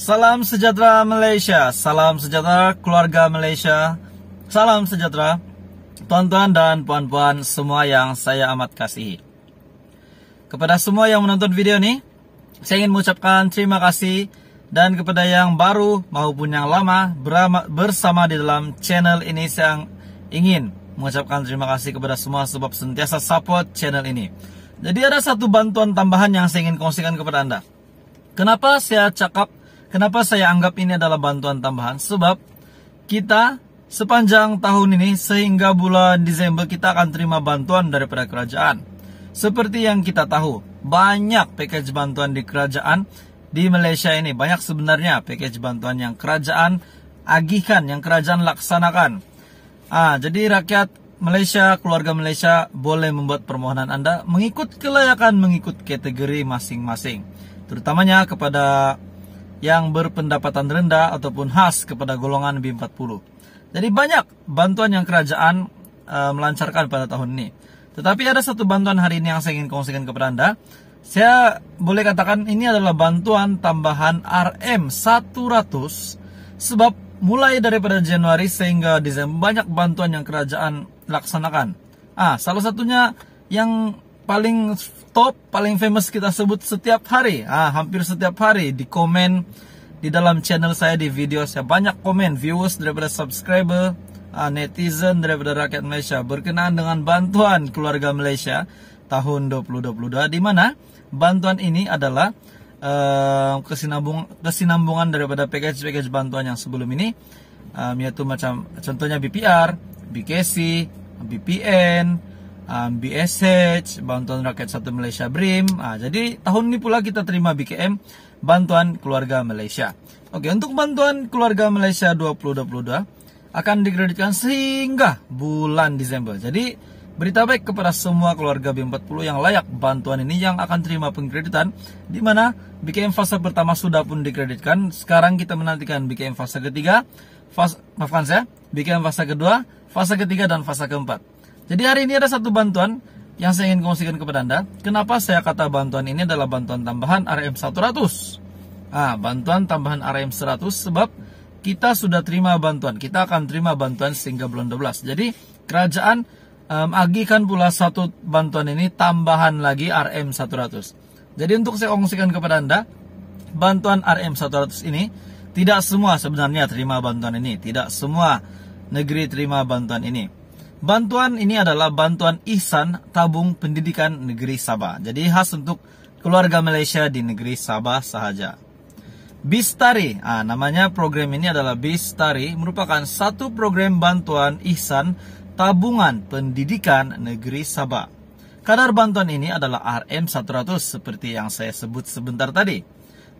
Salam sejahtera Malaysia, salam sejahtera keluarga Malaysia, salam sejahtera tuan-tuan dan puan-puan semua yang saya amat kasihi. Kepada semua yang menonton video ini, saya ingin mengucapkan terima kasih dan kepada yang baru maupun yang lama bersama di dalam channel ini saya ingin mengucapkan terima kasih kepada semua sebab sentiasa support channel ini. Jadi ada satu bantuan tambahan yang saya ingin kongsikan kepada Anda. Kenapa saya cakap Kenapa saya anggap ini adalah bantuan tambahan? Sebab kita sepanjang tahun ini sehingga bulan Desember kita akan terima bantuan daripada kerajaan. Seperti yang kita tahu, banyak package bantuan di kerajaan di Malaysia ini. Banyak sebenarnya package bantuan yang kerajaan agihkan, yang kerajaan laksanakan. Ah, jadi rakyat Malaysia, keluarga Malaysia boleh membuat permohonan Anda mengikut kelayakan, mengikut kategori masing-masing. Terutamanya kepada yang berpendapatan rendah ataupun khas kepada golongan B40. Jadi banyak bantuan yang kerajaan e, melancarkan pada tahun ini. Tetapi ada satu bantuan hari ini yang saya ingin kongsikan kepada Anda. Saya boleh katakan ini adalah bantuan tambahan RM100 sebab mulai daripada Januari sehingga Desember banyak bantuan yang kerajaan laksanakan. Ah, salah satunya yang paling top, paling famous kita sebut setiap hari, ah, hampir setiap hari di komen di dalam channel saya di video saya banyak komen viewers daripada subscriber, ah, netizen daripada rakyat Malaysia berkenaan dengan bantuan keluarga Malaysia tahun 2022 di mana bantuan ini adalah uh, kesinambung kesinambungan daripada package-package bantuan yang sebelum ini um, yaitu macam contohnya BPR, BKC, BPN, um, BSH, bantuan rakyat satu Malaysia BRIM. Nah, jadi tahun ini pula kita terima BKM bantuan keluarga Malaysia. Oke, untuk bantuan keluarga Malaysia 2022 akan dikreditkan sehingga bulan Desember. Jadi berita baik kepada semua keluarga B40 yang layak bantuan ini yang akan terima pengkreditan di mana BKM fase pertama sudah pun dikreditkan. Sekarang kita menantikan BKM fase ketiga, fase, maafkan saya, BKM fase kedua, fase ketiga dan fase keempat. Jadi hari ini ada satu bantuan yang saya ingin kongsikan kepada Anda. Kenapa saya kata bantuan ini adalah bantuan tambahan RM 100? Ah, bantuan tambahan RM 100 sebab kita sudah terima bantuan. Kita akan terima bantuan sehingga bulan 12. Jadi kerajaan um, agihkan pula satu bantuan ini tambahan lagi RM 100. Jadi untuk saya kongsikan kepada Anda, bantuan RM 100 ini tidak semua sebenarnya terima bantuan ini. Tidak semua negeri terima bantuan ini Bantuan ini adalah bantuan ihsan tabung pendidikan negeri Sabah. Jadi khas untuk keluarga Malaysia di negeri Sabah sahaja. Bistari, ah, namanya program ini adalah Bistari, merupakan satu program bantuan ihsan tabungan pendidikan negeri Sabah. Kadar bantuan ini adalah RM100 seperti yang saya sebut sebentar tadi.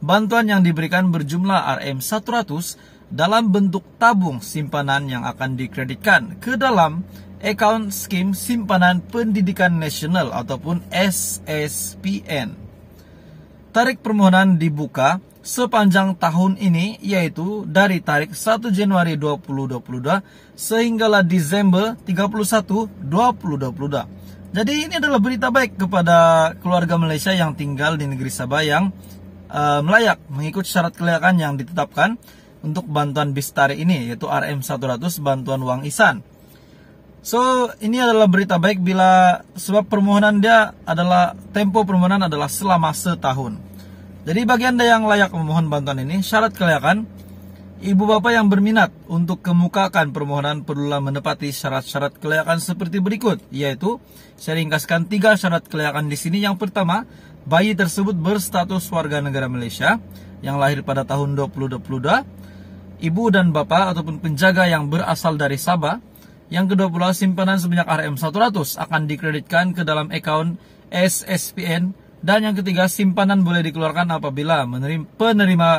Bantuan yang diberikan berjumlah RM100 dalam bentuk tabung simpanan yang akan dikreditkan ke dalam Account Scheme Simpanan Pendidikan Nasional ataupun SSPN. Tarik permohonan dibuka sepanjang tahun ini yaitu dari tarik 1 Januari 2022 sehinggalah Desember 31 2022. Jadi ini adalah berita baik kepada keluarga Malaysia yang tinggal di negeri Sabah yang uh, eh, melayak mengikut syarat kelayakan yang ditetapkan untuk bantuan Bistari ini yaitu RM100 bantuan uang isan. So ini adalah berita baik bila sebab permohonan dia adalah tempo permohonan adalah selama setahun. Jadi bagi anda yang layak memohon bantuan ini syarat kelayakan ibu bapak yang berminat untuk kemukakan permohonan perlulah menepati syarat-syarat kelayakan seperti berikut yaitu saya ringkaskan tiga syarat kelayakan di sini yang pertama bayi tersebut berstatus warga negara Malaysia yang lahir pada tahun 2022 ibu dan bapak ataupun penjaga yang berasal dari Sabah yang kedua simpanan sebanyak RM100 akan dikreditkan ke dalam account SSPN. Dan yang ketiga, simpanan boleh dikeluarkan apabila menerima, penerima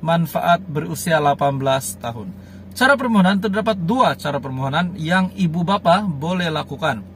manfaat berusia 18 tahun. Cara permohonan terdapat dua cara permohonan yang ibu bapak boleh lakukan,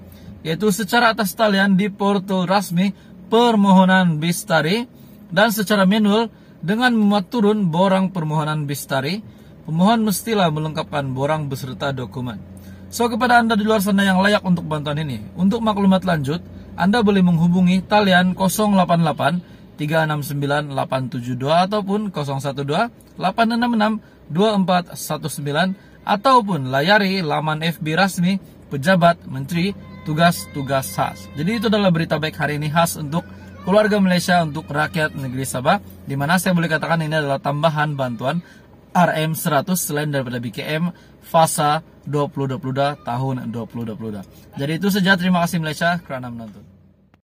yaitu secara atas talian di portal rasmi permohonan Bistari dan secara manual dengan memuat turun borang permohonan Bistari. Pemohon mestilah melengkapkan borang beserta dokumen. So kepada Anda di luar sana yang layak untuk bantuan ini, untuk maklumat lanjut, Anda boleh menghubungi talian 088 369 872 ataupun 012 866 2419 ataupun layari laman FB resmi pejabat menteri tugas-tugas khas. Jadi itu adalah berita baik hari ini khas untuk keluarga Malaysia untuk rakyat negeri Sabah di mana saya boleh katakan ini adalah tambahan bantuan RM100 selain daripada BKM Fasa 2020 tahun 2020. Jadi itu saja terima kasih Malaysia kerana menonton.